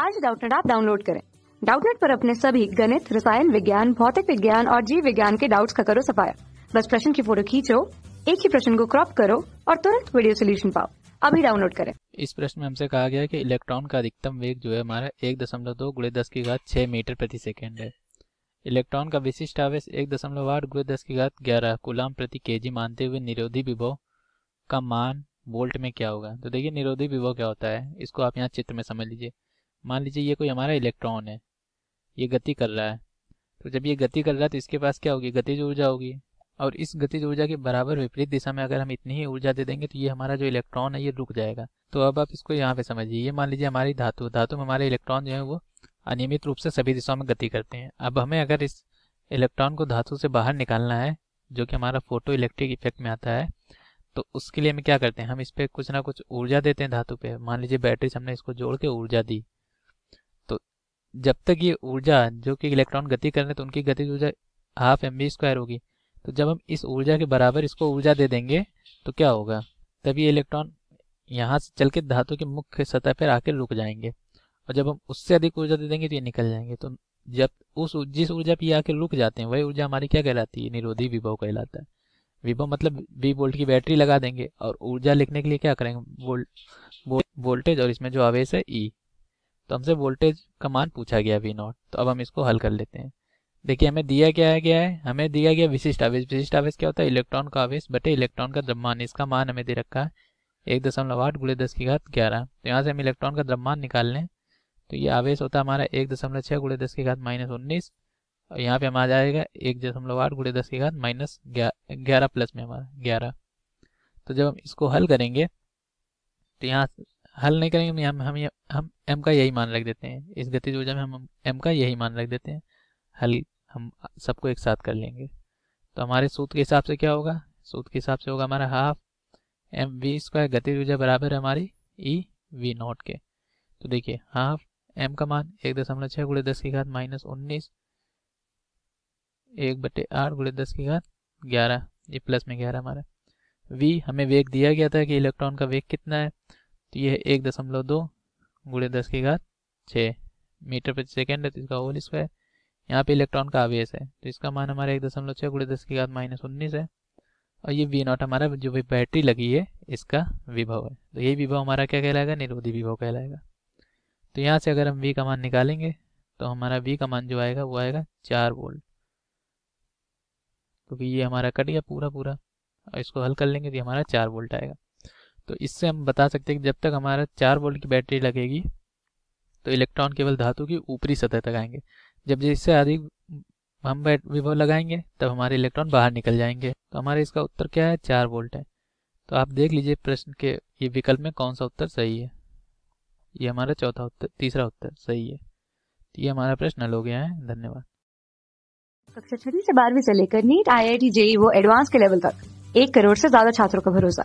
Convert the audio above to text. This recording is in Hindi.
आज डाउटनेट आप डाउनलोड करें डाउटनेट पर अपने सभी गणित रसायन विज्ञान भौतिक विज्ञान और जीव विज्ञान के डाउट्स का करो सफाया बस प्रश्न की फोटो खींचो एक ही प्रश्न को क्रॉप करो और तुरंत वीडियो सोल्यूशन पाओ अभी डाउनलोड करें इस प्रश्न में हमसे कहा गया है कि इलेक्ट्रॉन का अधिकतम वेग जो है हमारा एक दशमलव दो गुड़े दस की घात छह मीटर प्रति सेकेंड है इलेक्ट्रॉन का विशिष्ट आवेश एक दशमलव आठ गुड़े दस की घात ग्यारह गुलाम प्रति जी मानते हुए निरोधी विभव का मान वोल्ट में क्या होगा तो देखिए निरोधी विभव क्या होता है इसको आप यहाँ चित्र में समझ लीजिए मान लीजिए ये कोई हमारा इलेक्ट्रॉन है ये गति कर रहा है तो जब ये गति कर रहा है तो इसके पास क्या होगी गतिज ऊर्जा होगी और इस गतिज ऊर्जा के बराबर विपरीत दिशा में अगर हम इतनी ही ऊर्जा दे देंगे तो ये हमारा जो इलेक्ट्रॉन है ये रुक जाएगा तो अब आप इसको यहाँ पे समझिए ये मान लीजिए हमारी धातु धातु में हमारे इलेक्ट्रॉन जो है वो अनियमित रूप से सभी दिशाओं में गति करते हैं अब हमें अगर इस इलेक्ट्रॉन को धातु से बाहर निकालना है जो कि हमारा फोटो इलेक्ट्रिक इफेक्ट में आता है तो उसके लिए हम क्या करते हैं हम इस पर कुछ ना कुछ ऊर्जा देते हैं धातु पे मान लीजिए बैटरी से हमने इसको जोड़ के ऊर्जा दी जब तक ये ऊर्जा जो कि इलेक्ट्रॉन गति कर रहे तो उनकी गतिज ऊर्जा हाफ एम बी स्क्वायर होगी तो जब हम इस ऊर्जा के बराबर इसको ऊर्जा दे देंगे तो क्या होगा तब ये इलेक्ट्रॉन यहाँ से चल के धातु के मुख्य सतह पर आकर रुक जाएंगे और जब हम उससे अधिक ऊर्जा दे देंगे तो ये निकल जाएंगे तो जब उस जिस ऊर्जा पर ये आके रुक जाते हैं वही ऊर्जा हमारी क्या कहलाती है निरोधी विभव कहलाता है विभव मतलब बी वोल्ट की बैटरी लगा देंगे और ऊर्जा लिखने के लिए क्या करेंगे वोल्ट वोल्टेज और इसमें जो आवेश है ई e। तो हमसे वोल्टेज का मान पूछा गया वी नॉट तो अब हम इसको हल कर लेते हैं देखिए हमें दिया क्या है गया है हमें दिया गया विशिष्ट आवेश विशिष्ट आवेश क्या होता है इलेक्ट्रॉन का आवेश बटे इलेक्ट्रॉन का द्रव्यमान इसका मान हमें दे रखा है एक दशमलव आठ गुड़े दस की घात ग्यारह तो यहाँ से हम इलेक्ट्रॉन का द्रव्यमान निकाल लें तो ये आवेश होता है हमारा एक दशमलव छः गुड़े दस की घात माइनस उन्नीस और यहाँ पे हम आ जाएगा एक दशमलव आठ गुड़े दस की घात माइनस ग्यारह प्लस में हमारा ग्यारह तो जब हम इसको हल करेंगे तो यहाँ हल नहीं करेंगे हम हम हम m का यही मान रख देते हैं इस गतिज ऊर्जा में हम m का यही मान रख देते हैं हल हम सबको एक साथ कर लेंगे तो हमारे सूत्र के हिसाब से क्या होगा सूत्र के हिसाब से होगा हमारा हाफ एम वी स्क्वायर गतिज ऊर्जा बराबर है हमारी ई वी नॉट के तो देखिए हाफ एम का मान एक दशमलव छः गुड़े दस की घात माइनस उन्नीस एक बटे आठ गुड़े दस की घात ग्यारह ये प्लस में ग्यारह हमारा वी हमें वेग दिया गया था कि इलेक्ट्रॉन का वेग कितना है तो यह एक दशमलव दो गुड़े दस की घात छः मीटर प्रति सेकेंड है तो इसका होल स्क्वायर यहाँ पे इलेक्ट्रॉन का आवेश है तो इसका मान हमारा एक दशमलव छः गुड़े दस की घात माइनस उन्नीस है और ये वी नॉट हमारा जो भी बैटरी लगी है इसका विभव है तो ये विभव हमारा क्या कहलाएगा निरोधी विभव कहलाएगा तो यहाँ से अगर हम वी का मान निकालेंगे तो हमारा वी का मान जो आएगा वो आएगा चार वोल्ट क्योंकि ये हमारा कट गया पूरा पूरा और इसको हल कर लेंगे तो हमारा चार वोल्ट आएगा तो इससे हम बता सकते हैं कि जब तक हमारा चार वोल्ट की बैटरी लगेगी तो इलेक्ट्रॉन केवल धातु की ऊपरी सतह तक आएंगे जब जिससे अधिक हम बैट विभव लगाएंगे तब हमारे इलेक्ट्रॉन बाहर निकल जाएंगे तो हमारे इसका उत्तर क्या है चार वोल्ट है तो आप देख लीजिए प्रश्न के ये विकल्प में कौन सा उत्तर सही है ये हमारा चौथा उत्तर तीसरा उत्तर सही है तो ये हमारा प्रश्न हल हो गया है धन्यवाद कक्षा छठी से बारहवीं से लेकर NEET I I T JEE वो एडवांस के लेवल तक एक करोड़ से ज्यादा छात्रों का भरोसा